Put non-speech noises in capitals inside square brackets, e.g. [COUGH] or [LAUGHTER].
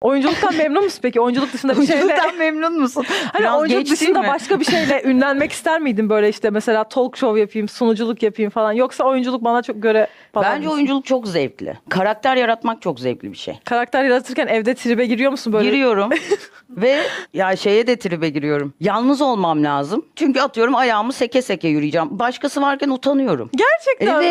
Oyunculuktan memnun musun peki? Oyunculuk dışında bir şeyle. Oyunculuktan memnun musun? Hani Biraz oyunculuk dışında başka bir şeyle [LAUGHS] ünlenmek ister miydin böyle işte mesela talk show yapayım, sunuculuk yapayım falan. Yoksa oyunculuk bana çok göre falan Bence mısın? oyunculuk çok zevkli. Karakter yaratmak çok zevkli bir şey. Karakter yaratırken evde tribe giriyor musun böyle? Giriyorum. [LAUGHS] Ve ya şeye de tribe giriyorum. Yalnız olmam lazım. Çünkü atıyorum ayağımı seke seke yürüyeceğim. Başkası varken utanıyorum. Gerçekten. Evet.